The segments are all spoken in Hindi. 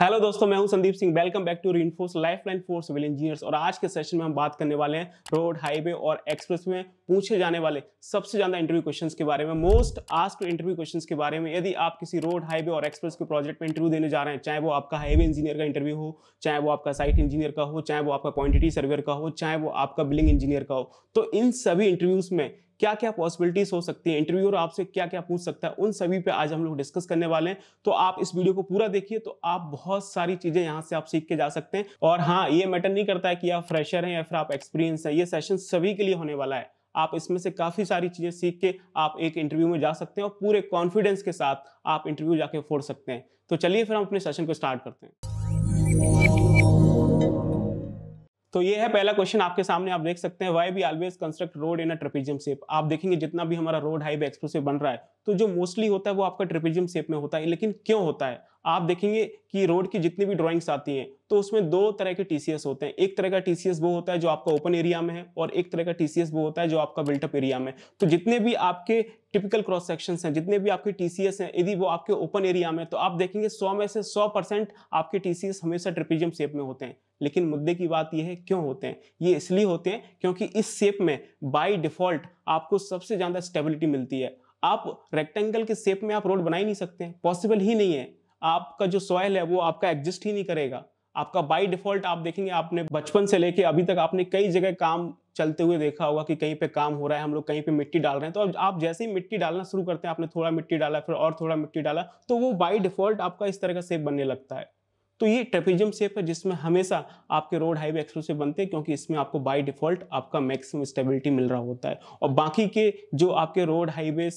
हेलो दोस्तों मैं हूं Sandeep Singh welcome back to lifeline for civil engineers और आज के सेशन में हम बात करने वाले हैं रोड हाईवे और एक्सप्रेस में पूछे जाने वाले सबसे ज्यादा इंटरव्यू क्वेश्चंस के बारे में मोस्ट आस्क इंटरव्यू क्वेश्चंस के बारे में यदि आप किसी रोड हाईवे और एक्सप्रेस के प्रोजेक्ट में इंटरव्यू देने जा रहे हैं चाहे वो आपका हाईवे इंजीनियर का इंटरव्यू हो चाहे वो आपका साइट इंजीनियर का हो चाहे वो आपका क्वांटिटी सर्वेयर का हो चाहे वो आपका बिलिंग इंजीनियर का हो तो इन सभी इंटरव्यूज में क्या क्या पॉसिबिलिटीज हो सकती है इंटरव्यूअर आपसे क्या क्या पूछ सकता है उन सभी पे आज हम लोग डिस्कस करने वाले हैं तो आप इस वीडियो को पूरा देखिए तो आप बहुत सारी चीजें यहाँ से आप सीख के जा सकते हैं और हाँ ये मैटर नहीं करता है कि आप फ्रेशर हैं या फिर आप एक्सपीरियंस हैं ये सेशन सभी के लिए होने वाला है आप इसमें से काफ़ी सारी चीज़ें सीख के आप एक इंटरव्यू में जा सकते हैं और पूरे कॉन्फिडेंस के साथ आप इंटरव्यू जाके फोड़ सकते हैं तो चलिए फिर हम अपने सेशन को स्टार्ट करते हैं तो ये है पहला क्वेश्चन आपके सामने आप देख सकते हैं why be always construct road in a trapezium shape आप देखेंगे जितना भी हमारा रोड हाई एक्सक्लूसिव बन रहा है तो जो मोस्टली होता है वो आपका ट्रिपिजियम शेप में होता है लेकिन क्यों होता है आप देखेंगे कि रोड की जितनी भी ड्राइंग्स आती हैं तो उसमें दो तरह के टीसीएस होते हैं एक तरह का टीसीएस वो होता है जो आपका ओपन एरिया में है और एक तरह का टीसीएस वो होता है जो आपका बिल्टअप एरिया में तो जितने भी आपके टिपिकल क्रॉस सेक्शन हैं जितने भी आपके टीसीएस हैं यदि वो आपके ओपन एरिया में तो आप देखेंगे सौ में से सौ परसेंट आपके टीसीएस हमेशा ट्रिपिजियम शेप में होते हैं लेकिन मुद्दे की बात यह है क्यों होते हैं ये इसलिए होते हैं क्योंकि इस शेप में बाय डिफॉल्ट आपको सबसे ज़्यादा स्टेबिलिटी मिलती है आप रेक्टेंगल के शेप में आप रोड बना ही नहीं सकते हैं पॉसिबल ही नहीं है आपका जो सॉयल है वो आपका एग्जिस्ट ही नहीं करेगा आपका बाई डिफॉल्ट आप देखेंगे आपने बचपन से लेके अभी तक आपने कई जगह काम चलते हुए देखा होगा कि कहीं पे काम हो रहा है हम लोग कहीं पे मिट्टी डाल रहे हैं तो अब आप जैसे ही मिट्टी डालना शुरू करते हैं आपने थोड़ा मिट्टी डाला फिर और थोड़ा मिट्टी डाला तो वो बाई डिफॉल्ट आपका इस तरह का सेप बनने लगता है तो ये ट्रेपिजम सेफ है जिसमें हमेशा आपके रोड हाईवे एक्सक्लूसिव बनते हैं क्योंकि इसमें आपको बाय डिफॉल्ट आपका मैक्सिमम स्टेबिलिटी मिल रहा होता है और बाकी के जो आपके रोड हाईवे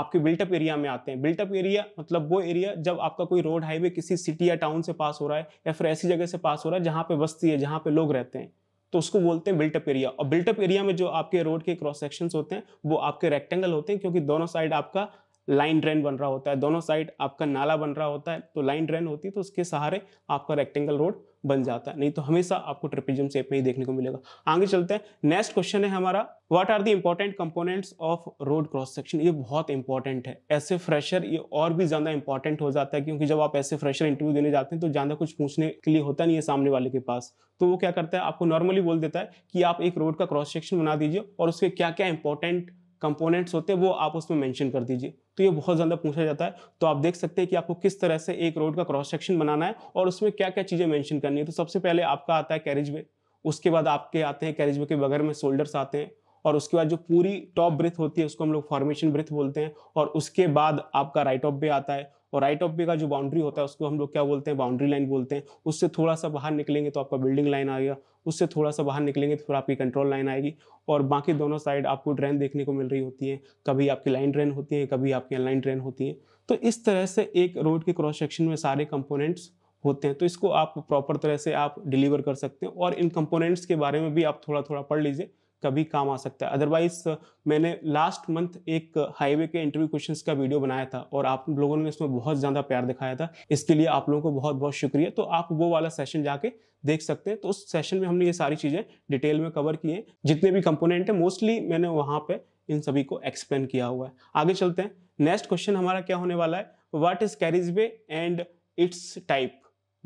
आपके बिल्टअप एरिया में आते हैं बिल्टअप एरिया मतलब वो एरिया जब आपका कोई रोड हाईवे किसी सिटी या टाउन से पास हो रहा है या फिर ऐसी जगह से पास हो रहा है जहाँ पे बस्ती है जहाँ पे लोग रहते हैं तो उसको बोलते हैं बिल्टअप एरिया और बिल्टअप एरिया में जो आपके रोड के क्रॉस सेक्शन होते हैं वो आपके रेक्टेंगल होते हैं क्योंकि दोनों साइड आपका लाइन ड्रेन बन रहा होता है दोनों साइड आपका नाला बन रहा होता है तो लाइन ड्रेन होती है तो उसके सहारे आपका रेक्टेंगल रोड बन जाता है नहीं तो हमेशा आपको ट्रिपिजम शेप में ही देखने को मिलेगा आगे चलते हैं नेक्स्ट क्वेश्चन है हमारा what are the important components of road cross section ये बहुत इंपॉर्टेंट है ऐसे फ्रेशर ये और भी ज़्यादा इंपॉर्टेंट हो जाता है क्योंकि जब आप ऐसे फ्रेशर इंटरव्यू देने जाते हैं तो ज़्यादा कुछ पूछने के लिए होता नहीं है सामने वाले के पास तो वो क्या करता है आपको नॉर्मली बोल देता है कि आप एक रोड का क्रॉस सेक्शन बना दीजिए और उसके क्या क्या इंपॉर्टेंट कंपोनेंट्स होते हैं वो आप उसमें मेंशन कर दीजिए तो ये बहुत ज़्यादा पूछा जाता है तो आप देख सकते हैं कि आपको किस तरह से एक रोड का क्रॉस सेक्शन बनाना है और उसमें क्या क्या चीज़ें मैंशन करनी है तो सबसे पहले आपका आता है कैरेज वे उसके बाद आपके आते हैं कैरेज वे के बगैर में शोल्डर्स आते हैं और उसके बाद जो पूरी टॉप ब्रिथ होती है उसको हम लोग फॉर्मेशन ब्रिथ बोलते हैं और उसके बाद आपका राइट ऑफ भी आता है और राइट ऑफ वे का जो बाउंड्री होता है उसको हम लोग क्या बोलते हैं बाउंड्री लाइन बोलते हैं उससे थोड़ा सा बाहर निकलेंगे तो आपका बिल्डिंग लाइन आ गया उससे थोड़ा सा बाहर निकलेंगे तो फिर आपकी कंट्रोल लाइन आएगी और बाकी दोनों साइड आपको ड्रेन देखने को मिल रही होती है कभी आपकी लाइन ड्रेन होती है कभी आपकी अनलाइन ड्रेन होती है तो इस तरह से एक रोड के क्रॉस सेक्शन में सारे कंपोनेंट्स होते हैं तो इसको आप प्रॉपर तरह से आप डिलीवर कर सकते हैं और इन कंपोनेंट्स के बारे में भी आप थोड़ा थोड़ा पढ़ लीजिए कभी काम आ सकता है अदरवाइज मैंने लास्ट मंथ एक हाईवे के इंटरव्यू क्वेश्चंस का वीडियो बनाया था और आप लोगों ने इसमें बहुत ज़्यादा प्यार दिखाया था इसके लिए आप लोगों को बहुत बहुत शुक्रिया तो आप वो वाला सेशन जाके देख सकते हैं तो उस सेशन में हमने ये सारी चीज़ें डिटेल में कवर की हैं जितने भी कंपोनेंट हैं मोस्टली मैंने वहाँ पर इन सभी को एक्सप्लेन किया हुआ है आगे चलते हैं नेक्स्ट क्वेश्चन हमारा क्या होने वाला है what is carriage way and its type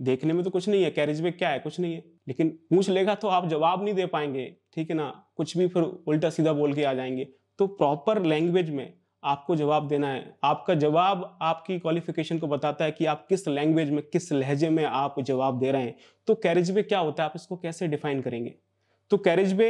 देखने में तो कुछ नहीं है कैरिज वे क्या है कुछ नहीं है लेकिन पूछ लेगा तो आप जवाब नहीं दे पाएंगे ठीक है ना कुछ भी फिर उल्टा सीधा बोल के आ जाएंगे तो प्रॉपर लैंग्वेज में आपको जवाब देना है आपका जवाब आपकी क्वालिफिकेशन को बताता है कि आप किस लैंग्वेज में किस लहजे में आप जवाब दे रहे हैं तो कैरेज वे क्या होता है आप इसको कैसे डिफाइन करेंगे तो कैरेज वे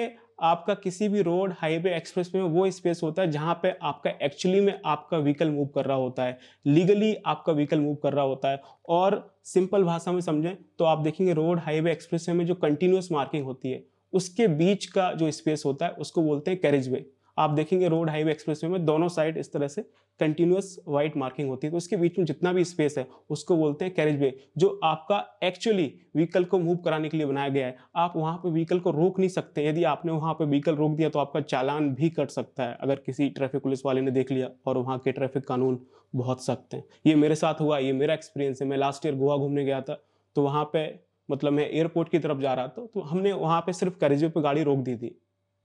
आपका किसी भी रोड हाईवे एक्सप्रेस वे में वो स्पेस होता है जहाँ पे आपका एक्चुअली में आपका व्हीकल मूव कर रहा होता है लीगली आपका व्हीकल मूव कर रहा होता है और सिंपल भाषा में समझें तो आप देखेंगे रोड हाईवे एक्सप्रेस में जो कंटिन्यूस मार्किंग होती है उसके बीच का जो स्पेस होता है उसको बोलते हैं कैरेज वे आप देखेंगे रोड हाईवे एक्सप्रेस में दोनों साइड इस तरह से कंटिन्यूस वाइट मार्किंग होती है तो उसके बीच में जितना भी स्पेस है उसको बोलते हैं कैरेज वे जो आपका एक्चुअली व्हीकल को मूव कराने के लिए बनाया गया है आप वहाँ पर व्हीकल को रोक नहीं सकते यदि आपने वहाँ पर व्हीकल रोक दिया तो आपका चालान भी कट सकता है अगर किसी ट्रैफिक पुलिस वाले ने देख लिया और वहाँ के ट्रैफिक कानून बहुत सख्त हैं ये मेरे साथ हुआ ये मेरा एक्सपीरियंस है मैं लास्ट ईयर गोवा घूमने गया था तो वहाँ पर मतलब मैं एयरपोर्ट की तरफ जा रहा था तो हमने वहाँ पे सिर्फ कैरिजवे पे गाड़ी रोक दी थी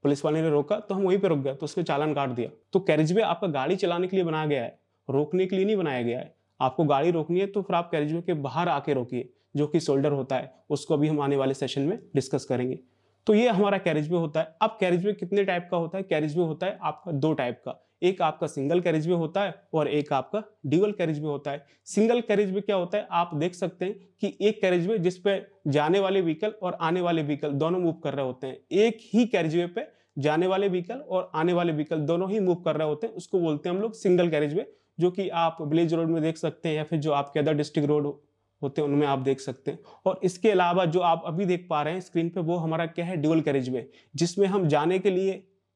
पुलिस वाले ने रोका तो हम वहीं पे रुक गए तो उसने चालान काट दिया तो कैरिजवे आपका गाड़ी चलाने के लिए बनाया गया है रोकने के लिए नहीं बनाया गया है आपको गाड़ी रोकनी है तो फिर आप कैरिजवे के बाहर आके रोकिए जो कि शोल्डर होता है उसको अभी हम आने वाले सेशन में डिस्कस करेंगे तो ये हमारा कैरिजवे होता है अब कैरिजवे कितने टाइप का होता है कैरिजवे होता है आपका दो टाइप का एक आपका सिंगल कैरेज में होता है और एक आपका ड्यूअल कैरेज में होता है सिंगल कैरेज में क्या होता है आप देख सकते हैं कि एक कैरेज में जिस पे जाने वाले व्हीकल और आने वाले व्हीकल दोनों मूव कर रहे होते हैं एक ही कैरेज वे पे जाने वाले व्हीकल और आने वाले व्हीकल दोनों ही मूव कर रहे होते हैं उसको बोलते हैं हम लोग सिंगल कैरेज वे जो कि आप विलेज रोड में देख सकते हैं या फिर जो आपके अदर डिस्ट्रिक्ट रोड होते हैं उनमें आप देख सकते हैं और इसके अलावा जो आप अभी देख पा रहे हैं स्क्रीन पे वो हमारा क्या है ड्यूअल कैरेज वे जिसमें हम जाने के लिए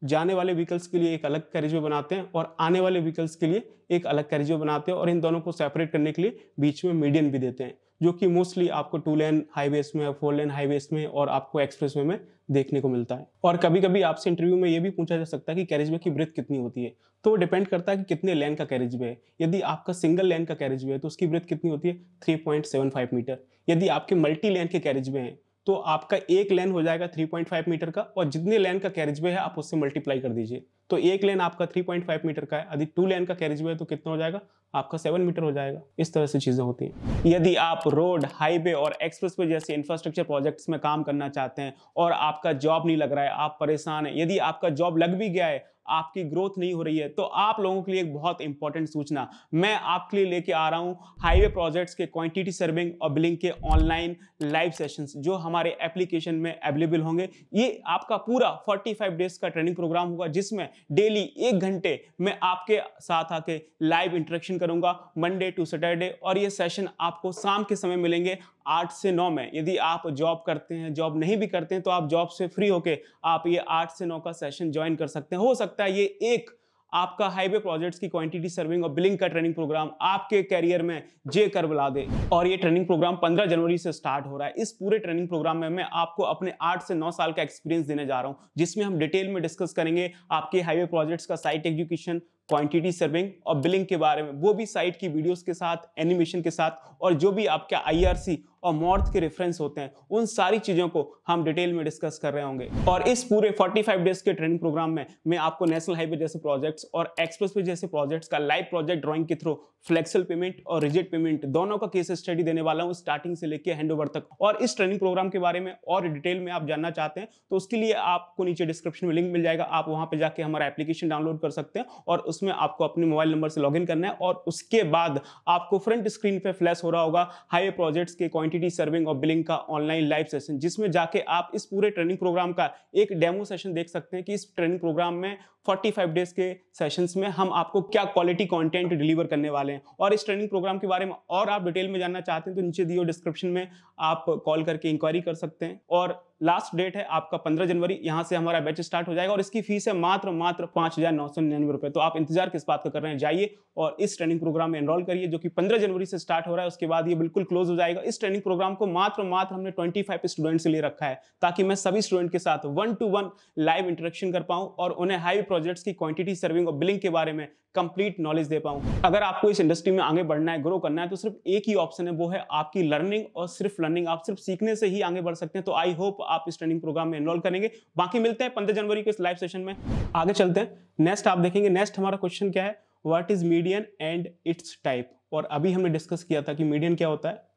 जाने वाले व्हीकल्स के लिए एक अलग कैरिजवे बनाते हैं और आने वाले व्हीकल्स के लिए एक अलग कैरिजवे बनाते हैं और इन दोनों को सेपरेट करने के लिए बीच में मीडियम भी देते हैं जो कि मोस्टली आपको टू लेन हाईवेज में फोर लेन हाईवेज में और आपको एक्सप्रेस वे में देखने को मिलता है और कभी कभी आपसे इंटरव्यू में ये भी पूछा जा सकता है कि कैरेज वे की ब्रेथ कितनी होती है तो डिपेंड करता है कि कितने लेन का कैरेज वे है यदि आपका सिंगल लेन का कैरेज वे है तो उसकी ब्रेथ कितनी होती है थ्री मीटर यदि आपके मल्टी लेन के कैरेज वे हैं तो आपका एक लेन हो जाएगा 3.5 मीटर का और जितने लेन का कैरिज वे है आप उससे मल्टीप्लाई कर दीजिए तो एक लेन आपका 3.5 मीटर का है यदि टू लेन का कैरिज है तो कितना हो जाएगा आपका सेवन मीटर हो जाएगा इस तरह से चीज़ें होती हैं यदि आप रोड हाईवे और एक्सप्रेस वे जैसे इंफ्रास्ट्रक्चर प्रोजेक्ट्स में काम करना चाहते हैं और आपका जॉब नहीं लग रहा है आप परेशान हैं यदि आपका जॉब लग भी गया है आपकी ग्रोथ नहीं हो रही है तो आप लोगों के लिए एक बहुत इंपॉर्टेंट सूचना मैं आपके लिए लेके आ रहा हूँ हाईवे प्रोजेक्ट्स के क्वांटिटी सर्विंग और बिलिंग के ऑनलाइन लाइव सेशंस जो हमारे एप्लीकेशन में अवेलेबल होंगे ये आपका पूरा 45 डेज का ट्रेनिंग प्रोग्राम होगा जिसमें डेली एक घंटे मैं आपके साथ आके लाइव इंटरेक्शन करूंगा मंडे टू सैटरडे और ये सेशन आपको शाम के समय मिलेंगे आठ से नौ में यदि आप जॉब करते हैं जॉब नहीं भी करते हैं तो आप जॉब से फ्री होके आप ये आठ से नौ का सेशन ज्वाइन कर सकते हैं हो सकता है ये एक आपका हाईवे प्रोजेक्ट्स की क्वांटिटी सर्विंग और बिलिंग का ट्रेनिंग प्रोग्राम आपके कैरियर में जे कर बुला दे और ये ट्रेनिंग प्रोग्राम 15 जनवरी से स्टार्ट हो रहा है इस पूरे ट्रेनिंग प्रोग्राम में मैं आपको अपने 8 से 9 साल का एक्सपीरियंस देने जा रहा हूँ जिसमें हम डिटेल में डिस्कस करेंगे आपके हाईवे प्रोजेक्ट्स का साइट एग्जीक्यूशन क्वांटिटी सर्विंग और बिलिंग के बारे में वो भी साइट की वीडियोस के साथ एनिमेशन के साथ और जो भी आपके आईआरसी और मॉर्थ के रेफरेंस होते हैं उन सारी चीज़ों को हम डिटेल में डिस्कस कर रहे होंगे और इस पूरे 45 डेज के ट्रेनिंग प्रोग्राम में मैं आपको नेशनल हाईवे जैसे प्रोजेक्ट्स और एक्सप्रेस वे जैसे प्रोजेक्ट्स का लाइव प्रोजेक्ट ड्राइंग के थ्रू फ्लेक्सल पेमेंट और रिजिट पेमेंट दोनों का केस स्टडी देने वाला हूँ स्टार्टिंग से लेकर हैंड तक और इस ट्रेनिंग प्रोग्राम के बारे में और डिटेल में आप जानना चाहते हैं तो उसके लिए आपको नीचे डिस्क्रिप्शन में लिंक मिल जाएगा आप वहाँ पर जाकर हमारा एप्लीकेशन डाउनलोड कर सकते हैं और उस उसमें आपको अपने मोबाइल नंबर से लॉगिन करना है और उसके बाद आपको फ्रंट स्क्रीन पे फ्लैश हो रहा होगा हाई प्रोजेक्ट्स के क्वांटिटी सर्विंग और बिलिंग का ऑनलाइन लाइव सेशन जिसमें जाके आप इस पूरे ट्रेनिंग प्रोग्राम का एक डेमो सेशन देख सकते हैं कि इस ट्रेनिंग प्रोग्राम में 45 डेज के सेशंस में हम आपको क्या क्वालिटी कंटेंट डिलीवर करने वाले हैं और इस ट्रेनिंग प्रोग्राम के बारे में और आप डिटेल में जानना चाहते हैं तो नीचे दिए डिस्क्रिप्शन में आप कॉल करके इंक्वायरी कर सकते हैं और लास्ट डेट है आपका पंद्रह जनवरी यहाँ से हमारा बैच स्टार्ट हो जाएगा और इसकी फीस है मात्र मात्र पांच हज़ार नौ सौ निन्यानवे रुपए तो आप इंतजार किस बात का कर रहे हैं जाइए और इस ट्रेनिंग प्रोग्राम में एनरोल करिए जो कि पंद्रह जनवरी से स्टार्ट हो रहा है उसके बाद ये बिल्कुल क्लोज हो जाएगा इस ट्रेनिंग प्रोग्राम को मात्र मात्र हमने ट्वेंटी फाइव स्टूडेंट्स के लिए रखा है ताकि मैं सभी स्टूडेंट के साथ one to one live interaction कर पाऊँ और उन्हें हाई प्रोजेक्ट्स की क्वांटिटी सर्विंग और बिलिंग के बारे में कंप्लीट नॉलेज दे पाऊं अगर आपको इस इंडस्ट्री में आगे बढ़ना है ग्रो करना है तो सिर्फ एक ही ऑप्शन है वो है आपकी लर्निंग और सिर्फ लर्निंग आप सिर्फ सीखने से ही आगे बढ़ सकते हैं तो आई होप आप इस ट्रेनिंग प्रोग्राम में एनरोल करेंगे बाकी मिलते हैं पंद्रह जनवरी के इस लाइव सेशन में आगे चलते हैं नेक्स्ट आप देखेंगे नेक्स्ट हमारा क्वेश्चन क्या है what is median and its type और अभी हमने डिस्कस किया था कि मीडियन क्या होता है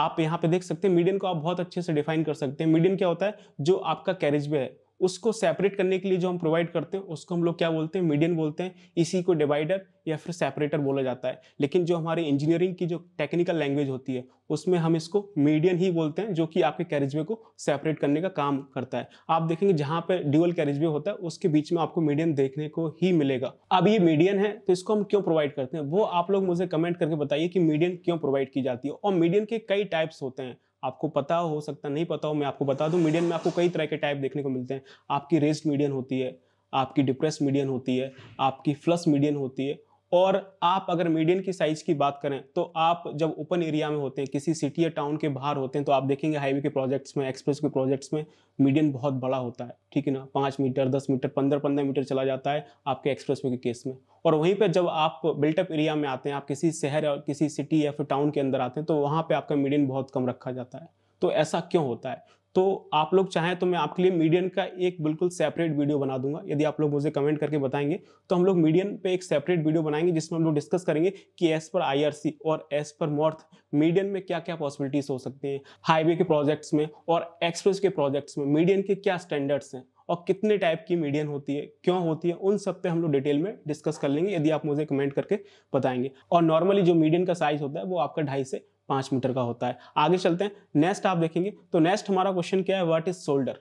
आप यहाँ पे देख सकते हैं मीडियन को आप बहुत अच्छे से डिफाइन कर सकते हैं मीडियन क्या होता है जो आपका कैरिज है उसको सेपरेट करने के लिए जो हम प्रोवाइड करते हैं उसको हम लोग क्या बोलते हैं मीडियन बोलते हैं इसी को डिवाइडर या फिर सेपरेटर बोला जाता है लेकिन जो हमारे इंजीनियरिंग की जो टेक्निकल लैंग्वेज होती है उसमें हम इसको मीडियन ही बोलते हैं जो कि आपके कैरिजवे को सेपरेट करने का काम करता है आप देखेंगे जहाँ पर ड्यूअल कैरिजवे होता है उसके बीच में आपको मीडियन देखने को ही मिलेगा अब ये मीडियन है तो इसको हम क्यों प्रोवाइड करते हैं वो आप लोग मुझे कमेंट करके बताइए कि मीडियन क्यों प्रोवाइड की जाती है और मीडियन के कई टाइप्स होते हैं आपको पता हो सकता नहीं पता हो मैं आपको बता दूं मीडियन में आपको कई तरह के टाइप देखने को मिलते हैं आपकी रेस्ट मीडियन होती है आपकी डिप्रेस मीडियन होती है आपकी फ्लस मीडियन होती है और आप अगर मीडियन की साइज की बात करें तो आप जब ओपन एरिया में होते हैं किसी सिटी या टाउन के बाहर होते हैं तो आप देखेंगे हाईवे के प्रोजेक्ट्स में एक्सप्रेस के प्रोजेक्ट्स में मीडियन बहुत बड़ा होता है ठीक है ना पाँच मीटर दस मीटर पंद्रह पंद्रह मीटर चला जाता है आपके एक्सप्रेस के केस में और वहीं पर जब आप बिल्टअप एरिया में आते हैं आप किसी शहर या किसी सिटी या फिर टाउन के अंदर आते हैं तो वहाँ पर आपका मीडियन बहुत कम रखा जाता है तो ऐसा क्यों होता है तो आप लोग चाहें तो मैं आपके लिए मीडियन का एक बिल्कुल सेपरेट वीडियो बना दूंगा यदि आप लोग मुझे कमेंट करके बताएंगे तो हम लोग मीडियन पे एक सेपरेट वीडियो बनाएंगे जिसमें हम लोग डिस्कस करेंगे कि एस पर आईआरसी और एस पर मॉर्थ मीडियन में क्या क्या पॉसिबिलिटीज हो सकती हैं हाईवे के प्रोजेक्ट्स में और एक्सप्रेस के प्रोजेक्ट्स में मीडियन के क्या स्टैंडर्ड्स हैं और कितने टाइप की मीडियन होती है क्यों होती है उन सब पे हम लोग डिटेल में डिस्कस कर लेंगे यदि आप मुझे कमेंट करके बताएंगे और नॉर्मली जो मीडियन का साइज होता है वो आपका ढाई से पांच मीटर का होता है आगे चलते हैं नेक्स्ट आप देखेंगे तो नेक्स्ट हमारा क्वेश्चन क्या है व्हाट इज शोल्डर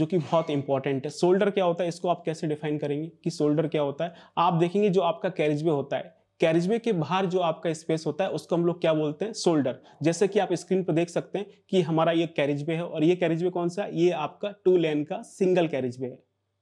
जो कि बहुत इंपॉर्टेंट है शोल्डर क्या होता है इसको आप कैसे डिफाइन करेंगे कि शोल्डर क्या होता है आप देखेंगे जो आपका कैरिज में होता है कैरिजवे के बाहर जो आपका स्पेस होता है उसको हम लोग क्या बोलते हैं शोल्डर जैसे कि आप स्क्रीन पर देख सकते हैं कि हमारा ये कैरिजवे है और ये कैरिजवे कौन सा ये आपका टू लेन का सिंगल कैरिजवे है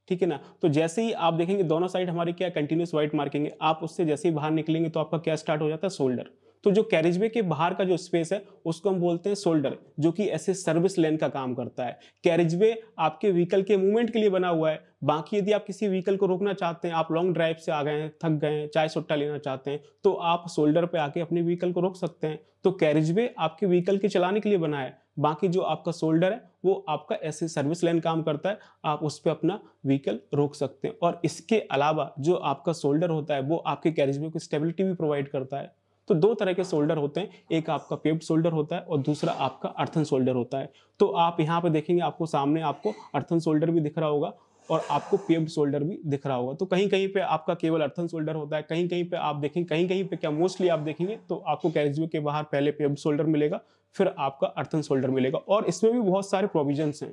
ठीक है ना तो जैसे ही आप देखेंगे दोनों साइड हमारी क्या कंटिन्यूस व्हाइट मार्किंग है आप उससे जैसे ही बाहर निकलेंगे तो आपका क्या स्टार्ट हो जाता है शोल्डर तो जो कैरिजवे के बाहर का जो स्पेस है उसको हम बोलते हैं शोल्डर जो कि ऐसे सर्विस लेन का काम करता है कैरिजवे आपके व्हीकल के मूवमेंट के लिए बना हुआ है बाकी यदि आप किसी व्हीकल को रोकना चाहते हैं आप लॉन्ग ड्राइव से आ गए हैं थक गए हैं चाय सुट्टा लेना चाहते हैं तो आप शोल्डर पर आके अपने व्हीकल को रोक सकते हैं तो कैरिजवे आपके व्हीकल के चलाने के लिए बना है बाकी जो आपका शोल्डर है वो आपका ऐसे सर्विस लेन काम करता है आप उस पर अपना व्हीकल रोक सकते हैं और इसके अलावा जो आपका शोल्डर होता है वो आपके कैरिजवे को स्टेबिलिटी भी प्रोवाइड करता है तो दो तरह के शोल्डर होते हैं एक आपका पेप्ड शोल्डर होता है और दूसरा आपका अर्थन शोल्डर होता है तो आप यहाँ पर देखेंगे आपको सामने आपको अर्थन शोल्डर भी दिख रहा होगा और आपको पेप्ड शोल्डर भी दिख रहा होगा तो कहीं कहीं पे आपका केवल अर्थन शोल्डर होता है कहीं कहीं पे आप देखेंगे कहीं कहीं पे क्या मोस्टली आप देखेंगे तो आपको कैरेजियो के बाहर पहले पेप्ड शोल्डर मिलेगा फिर आपका अर्थन शोल्डर मिलेगा और इसमें भी बहुत सारे प्रोविजंस हैं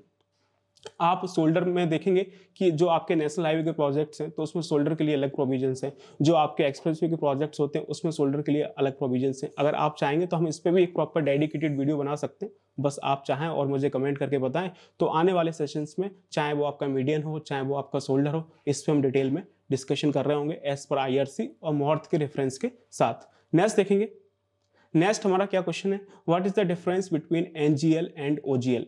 आप शोल्डर में देखेंगे कि जो आपके नेशनल हाईवे के प्रोजेक्ट्स हैं तो उसमें शोल्डर के लिए अलग प्रोविजंस हैं जो आपके एक्सप्रेसवे के प्रोजेक्ट्स होते हैं उसमें शोल्डर के लिए अलग प्रोविजंस हैं अगर आप चाहेंगे तो हम इस पर भी एक प्रॉपर डेडिकेटेड वीडियो बना सकते हैं बस आप चाहें और मुझे कमेंट करके बताएं तो आने वाले सेशंस में चाहे वो आपका मीडियन हो चाहे वो आपका शोल्डर हो इस पर हम डिटेल में डिस्कशन कर रहे होंगे एज पर आई और मॉर्थ के रेफरेंस के साथ नेक्स्ट देखेंगे नेक्स्ट हमारा क्या क्वेश्चन है what is the difference between NGL and OGL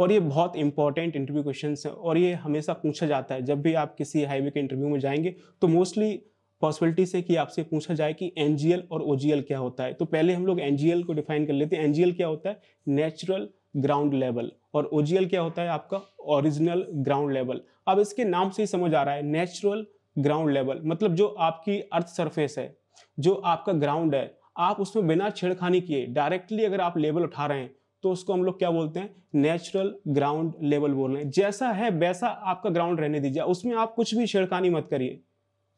और ये बहुत इंपॉर्टेंट इंटरव्यू क्वेश्चन हैं और ये हमेशा पूछा जाता है जब भी आप किसी हाईवे के इंटरव्यू में जाएंगे तो मोस्टली पॉसिबिलिटी से कि आपसे पूछा जाए कि एन और ओ क्या होता है तो पहले हम लोग एन को डिफाइन कर लेते हैं एन क्या होता है नेचुरल ग्राउंड लेवल और ओ क्या होता है आपका ओरिजिनल ग्राउंड लेवल अब इसके नाम से ही समझ आ रहा है नेचुरल ग्राउंड लेवल मतलब जो आपकी अर्थ सरफेस है जो आपका ग्राउंड है आप उसमें बिना छेड़खानी किए डायरेक्टली अगर आप लेवल उठा रहे हैं तो उसको हम लोग क्या बोलते हैं नेचुरल ग्राउंड लेवल बोल रहे हैं जैसा है वैसा आपका ग्राउंड रहने दीजिए उसमें आप कुछ भी छेड़खानी मत करिए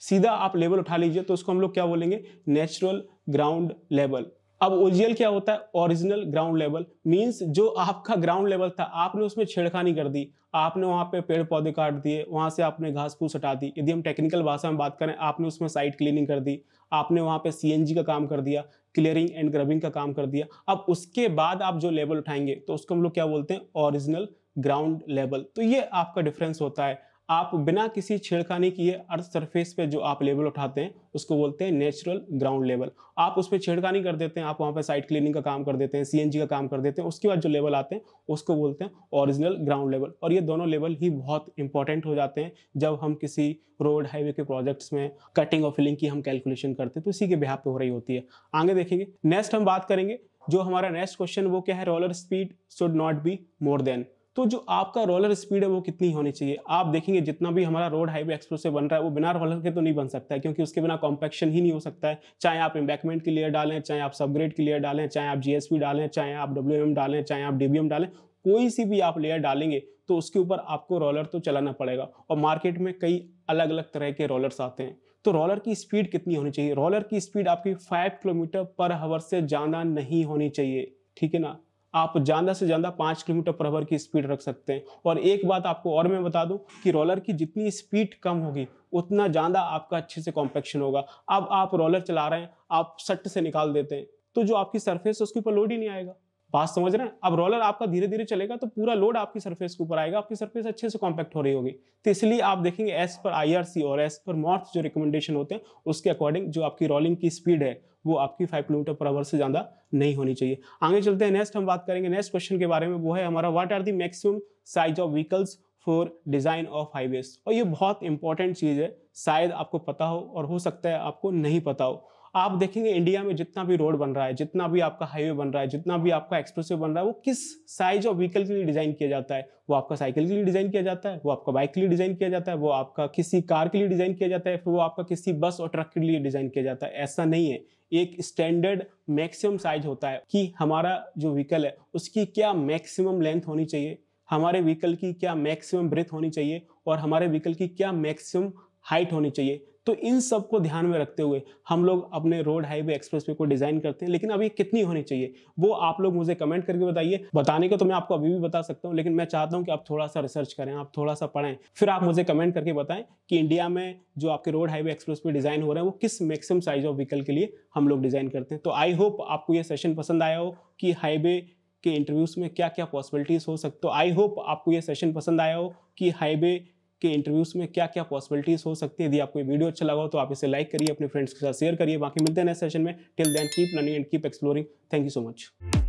सीधा आप लेवल उठा लीजिए तो उसको हम लोग क्या बोलेंगे नेचुरल ग्राउंड लेवल अब ओजीएल क्या होता है ओरिजिनल ग्राउंड लेवल मींस जो आपका ग्राउंड लेवल था आपने उसमें छेड़खानी कर दी आपने वहाँ पे पेड़ पौधे काट दिए वहाँ से आपने घास फूस हटा दी यदि हम टेक्निकल भाषा में बात करें आपने उसमें साइट क्लीनिंग कर दी आपने वहाँ पे सीएनजी का काम कर दिया क्लियरिंग एंड ग्रबिंग का काम कर दिया अब उसके बाद आप जो लेवल उठाएंगे तो उसको हम लोग क्या बोलते हैं ओरिजिनल ग्राउंड लेवल तो ये आपका डिफरेंस होता है आप बिना किसी छेड़खानी किए अर्थ सरफेस पे जो आप लेवल उठाते हैं उसको बोलते हैं नेचुरल ग्राउंड लेवल आप उस पर छेड़खानी कर देते हैं आप वहाँ पे साइट क्लीनिंग का काम कर देते हैं सीएनजी का काम कर देते हैं उसके बाद जो लेवल आते हैं उसको बोलते हैं ओरिजिनल ग्राउंड लेवल और ये दोनों लेवल ही बहुत इंपॉर्टेंट हो जाते हैं जब हम किसी रोड हाईवे के प्रोजेक्ट्स में कटिंग और फिलिंग की हम कैलकुलेशन करते हैं तो इसी के बिहार पर हो रही होती है आगे देखेंगे नेक्स्ट हम बात करेंगे जो हमारा नेक्स्ट क्वेश्चन वो क्या है roller speed should not be more than तो जो आपका रोलर स्पीड है वो कितनी होनी चाहिए आप देखेंगे जितना भी हमारा रोड हाईवे एक्सप्रेस से बन रहा है वो बिना रोलर के तो नहीं बन सकता है क्योंकि उसके बिना कॉम्पैक्शन ही नहीं हो सकता है चाहे आप इम्बैकमेंट की लेयर डालें चाहे आप सबग्रेड की लेयर डालें चाहे आप जीएसपी डालें चाहे आप डब्ल्यू डालें चाहे आप डीबीएम डालें कोई सी भी आप लेयर डालेंगे तो उसके ऊपर आपको रोलर तो चलाना पड़ेगा और मार्केट में कई अलग अलग तरह के रोलर्स आते हैं तो रोलर की स्पीड कितनी होनी चाहिए रोलर की स्पीड आपकी फाइव किलोमीटर पर हवर से ज़्यादा नहीं होनी चाहिए ठीक है ना आप ज़्यादा से ज़्यादा पाँच किलोमीटर पर आवर की स्पीड रख सकते हैं और एक बात आपको और मैं बता दूं कि रोलर की जितनी स्पीड कम होगी उतना ज़्यादा आपका अच्छे से कॉम्पेक्शन होगा अब आप रोलर चला रहे हैं आप सट से निकाल देते हैं तो जो आपकी सरफेस है उसके ऊपर लोड ही नहीं आएगा बात समझ रहे हैं अब रोलर आपका धीरे धीरे चलेगा तो पूरा लोड आपकी सरफेस के ऊपर आएगा आपकी सरफेस अच्छे से कॉम्पैक्ट हो रही होगी तो इसलिए आप देखेंगे एस पर आईआरसी और एस पर मॉर्थ जो रिकमेंडेशन होते हैं उसके अकॉर्डिंग जो आपकी रोलिंग की स्पीड है वो आपकी फाइव किलोमीटर पर आवर से ज़्यादा नहीं होनी चाहिए आगे चलते हैं नेक्स्ट हम बात करेंगे नेक्स्ट क्वेश्चन के बारे में वो है हमारा what are the maximum size of vehicles for design of highways और ये बहुत इंपॉर्टेंट चीज़ है शायद आपको पता हो और हो सकता है आपको नहीं पता हो आप देखेंगे इंडिया में जितना भी रोड बन रहा है जितना भी आपका हाईवे बन रहा है जितना भी आपका एक्सप्रेस बन रहा है वो किस साइज और व्हीकल के लिए डिज़ाइन किया जाता है वो आपका साइकिल के लिए डिज़ाइन किया जाता है वो आपका बाइक के लिए डिज़ाइन किया जाता है वो आपका किसी कार के लिए डिज़ाइन किया जाता है फिर वो आपका किसी बस और ट्रक के लिए डिज़ाइन किया जाता है ऐसा नहीं है एक स्टैंडर्ड मैक्सिमम साइज होता है कि हमारा जो व्हीकल है उसकी क्या मैक्सिमम लेंथ होनी चाहिए हमारे व्हीकल की क्या मैक्सिमम ब्रेथ होनी चाहिए और हमारे व्हीकल की क्या मैक्सिमम हाइट होनी चाहिए तो इन सब को ध्यान में रखते हुए हम लोग अपने रोड हाईवे एक्सप्रेस को डिज़ाइन करते हैं लेकिन अभी कितनी होनी चाहिए वो आप लोग मुझे कमेंट करके बताइए बताने को तो मैं आपको अभी भी बता सकता हूँ लेकिन मैं चाहता हूँ कि आप थोड़ा सा रिसर्च करें आप थोड़ा सा पढ़ें फिर आप मुझे कमेंट करके बताएं कि इंडिया में जो आपके रोड हाईवे एक्सप्रेस पे डिज़ाइन हो रहे हैं वो किस मैक्सिमम साइज ऑफ व्हीकल के लिए हम लोग डिज़ाइन करते हैं तो आई होप आपको ये सेशन पसंद आया हो कि हाईवे के इंटरव्यूज़ में क्या क्या पॉसिबिलिटीज़ हो सकती हो आई होप आपको ये सेशन पसंद आया हो कि हाईवे के इंटरव्यूज में क्या क्या पॉसिबिलिटीज हो सकती है यदि आपको ये वीडियो अच्छा लगा हो तो आप इसे लाइक करिए अपने फ्रेंड्स के साथ शेयर करिए बाकी मिलते हैं नेक्स्ट सेशन में till then keep learning and keep exploring thank you so much